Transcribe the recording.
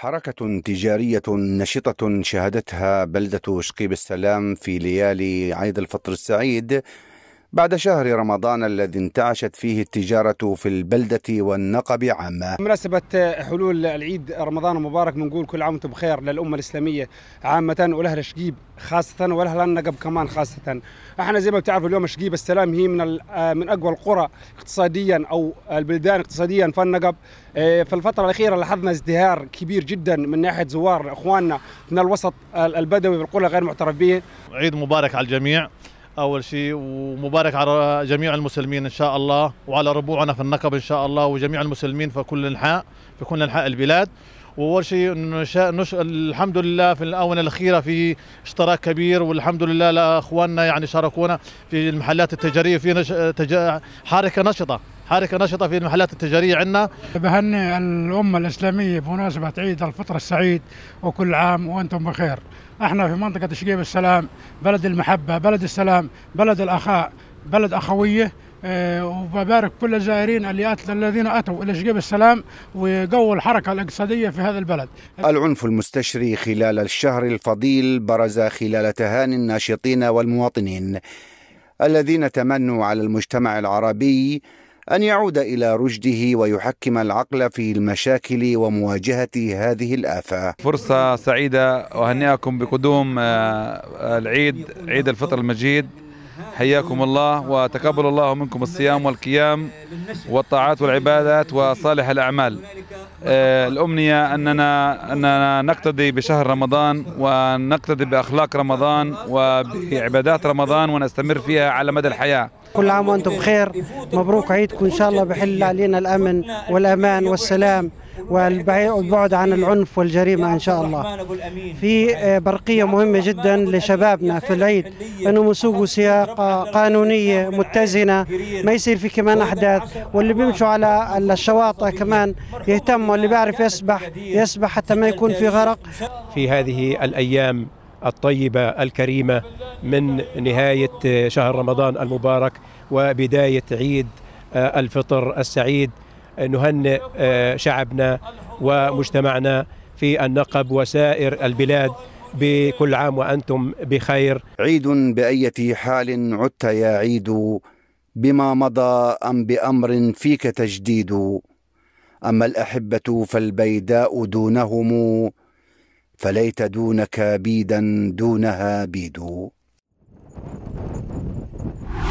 حركة تجارية نشطة شهدتها بلدة شقيب السلام في ليالي عيد الفطر السعيد بعد شهر رمضان الذي انتعشت فيه التجارة في البلدة والنقب عامة بمناسبة حلول العيد رمضان المبارك بنقول كل عام وانتم بخير للأمة الإسلامية عامة ولأهل الشقيب خاصة ولأهل النقب كمان خاصة احنا زي ما بتعرفوا اليوم شقيب السلام هي من من أقوى القرى اقتصاديا أو البلدان اقتصاديا في النقب إيه، في الفترة الأخيرة لاحظنا ازدهار كبير جدا من ناحية زوار إخواننا من الوسط البدوي بالقرى غير معترف به عيد مبارك على الجميع اول شيء ومبارك على جميع المسلمين ان شاء الله وعلى ربوعنا في النقب ان شاء الله وجميع المسلمين في كل انحاء في كل انحاء البلاد واول شيء نش... الحمد لله في الاونه الاخيره في اشتراك كبير والحمد لله لاخواننا يعني شاركونا في المحلات التجاريه في نش... تج... حركه نشطه حركة نشطة في المحلات التجارية عندنا بهني الأمة الإسلامية بمناسبة عيد الفطر السعيد وكل عام وأنتم بخير احنا في منطقة شقيب السلام بلد المحبة بلد السلام بلد الأخاء بلد أخوية آه، وببارك كل الزائرين اللي الذين اتوا الى شقيب السلام وقووا الحركه الاقتصاديه في هذا البلد. العنف المستشري خلال الشهر الفضيل برز خلال تهاني الناشطين والمواطنين الذين تمنوا على المجتمع العربي ان يعود الى رشده ويحكم العقل في المشاكل ومواجهه هذه الافه. فرصه سعيده وهنئكم بقدوم آه، آه، العيد عيد الفطر المجيد حياكم الله وتقبل الله منكم الصيام والقيام والطاعات والعبادات وصالح الأعمال آه، الأمنية أننا, أننا نقتدي بشهر رمضان ونقتدي بأخلاق رمضان وبعبادات رمضان ونستمر فيها على مدى الحياة كل عام وأنتم بخير مبروك عيدكم إن شاء الله بحل علينا الأمن والأمان والسلام والبعد عن العنف والجريمة إن شاء الله في آه، برقية مهمة جدا لشبابنا في العيد أنهم يسوقوا سياقة آه، قانونية متزنة ما يصير في كمان أحداث واللي بيمشوا على الشواطئ كمان يهتم واللي بيعرف يسبح يسبح حتى ما يكون في غرق في هذه الأيام الطيبة الكريمة من نهاية آه، شهر رمضان المبارك وبداية عيد الفطر السعيد نهنئ آه، شعبنا ومجتمعنا في النقب وسائر البلاد بكل عام وأنتم بخير عيد بأية حال عدت يا عيد بما مضى أم بأمر فيك تجديد أما الأحبة فالبيداء دونهم فليت دونك بيدا دونها بيد